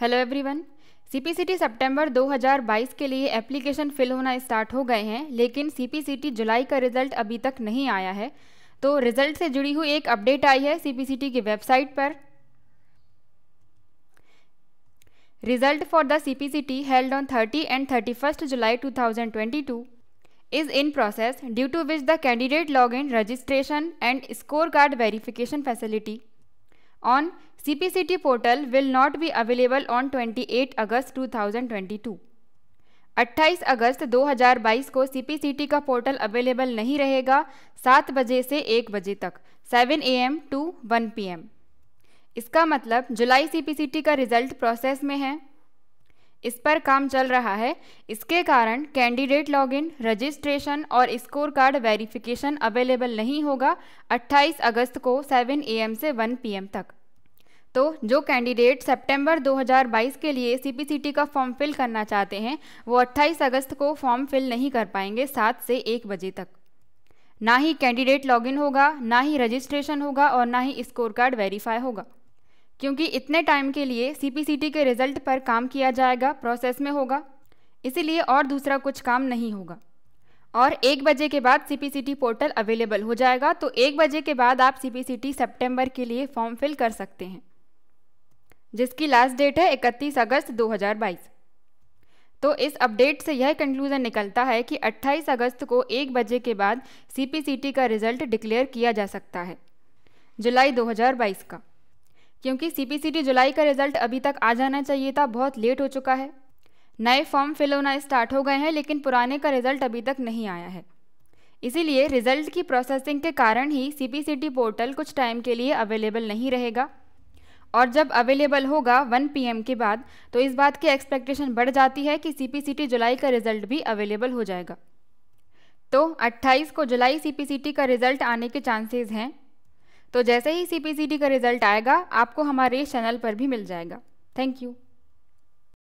hello everyone CPCT सितंबर 2022 के लिए application fill होना स्टार्ट हो गए हैं लेकिन सीपीसीटी जुलाई का रिजल्ट अभी तक नहीं आया है तो रिजल्ट से जुड़ी हुई एक अपडेट आई है सीपीसीटी की वेबसाइट पर result for the CPCT held on 30 and 31 July 2022 is in process due to which the candidate login registration and card verification facility on CPCT portal will not be available on 28 अगस्त 2022 28 अगस्त 2022 को T का portal available नहीं रहेगा 7 बजे से 1 बजे तक 7 M to 1 M इसका मतलब जुलाई टी का रिजल्ट प्रोसेस में है इस पर काम चल रहा है इसके कारण कैंडिडेट लॉगिन, रजिस्ट्रेशन और स्कोर कार्ड वेरिफिकेशन अवेलेबल नहीं होगा 28 अगस्त को 7 एम से 1 पीएम तक तो जो कैंडिडेट सितंबर 2022 के लिए सीपीसीटी का फॉर्म फिल करना चाहते हैं वो 28 अगस्त को फॉर्म फिल नहीं कर पाएंगे सात से एक बजे तक ना ही कैंडिडेट लॉगिन होगा ना ही रजिस्ट्रेशन होगा और ना ही स्कोर कार्ड वेरीफाई होगा क्योंकि इतने टाइम के लिए सी के रिजल्ट पर काम किया जाएगा प्रोसेस में होगा इसीलिए और दूसरा कुछ काम नहीं होगा और एक बजे के बाद सी पोर्टल अवेलेबल हो जाएगा तो एक बजे के बाद आप सी सितंबर के लिए फॉर्म फिल कर सकते हैं जिसकी लास्ट डेट है 31 अगस्त 2022 तो इस अपडेट से यह कंक्लूज़न निकलता है कि 28 अगस्त को एक बजे के बाद सी का रिज़ल्ट डिक्लेयर किया जा सकता है जुलाई 2022 का क्योंकि सीपीसीटी जुलाई का रिजल्ट अभी तक आ जाना चाहिए था बहुत लेट हो चुका है नए फॉर्म फिल होना स्टार्ट हो गए हैं लेकिन पुराने का रिजल्ट अभी तक नहीं आया है इसीलिए रिजल्ट की प्रोसेसिंग के कारण ही सीपीसीटी पोर्टल कुछ टाइम के लिए अवेलेबल नहीं रहेगा और जब अवेलेबल होगा 1 पीएम के बाद तो इस बात की एक्सपेक्टेशन बढ़ जाती है कि सीपीसीटी जुलाई का रिजल्ट भी अवेलेबल हो जाएगा तो 28 को जुलाई सीपीसीटी का रिजल्ट आने के चांसेस हैं तो जैसे ही सी का रिज़ल्ट आएगा आपको हमारे इस चैनल पर भी मिल जाएगा थैंक यू